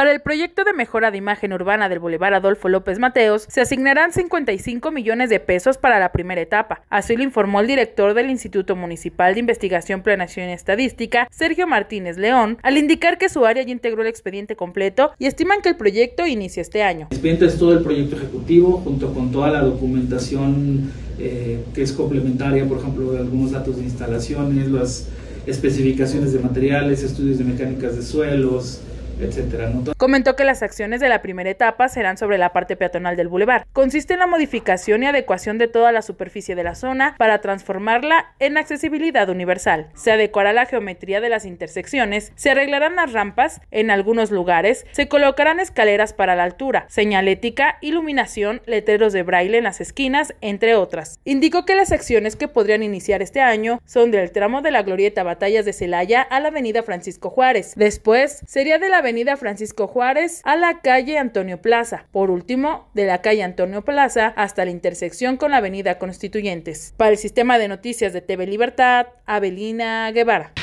Para el proyecto de mejora de imagen urbana del Boulevard Adolfo López Mateos, se asignarán 55 millones de pesos para la primera etapa. Así lo informó el director del Instituto Municipal de Investigación, Planación y Estadística, Sergio Martínez León, al indicar que su área ya integró el expediente completo y estiman que el proyecto inicia este año. El es todo el proyecto ejecutivo junto con toda la documentación eh, que es complementaria, por ejemplo, algunos datos de instalaciones, las especificaciones de materiales, estudios de mecánicas de suelos, Comentó que las acciones de la primera etapa serán sobre la parte peatonal del bulevar. Consiste en la modificación y adecuación de toda la superficie de la zona para transformarla en accesibilidad universal. Se adecuará la geometría de las intersecciones, se arreglarán las rampas en algunos lugares, se colocarán escaleras para la altura, señalética, iluminación, letreros de braille en las esquinas, entre otras. Indicó que las acciones que podrían iniciar este año son del tramo de la glorieta Batallas de Celaya a la avenida Francisco Juárez. Después sería de la avenida avenida Francisco Juárez a la calle Antonio Plaza. Por último, de la calle Antonio Plaza hasta la intersección con la avenida Constituyentes. Para el sistema de noticias de TV Libertad, Abelina Guevara.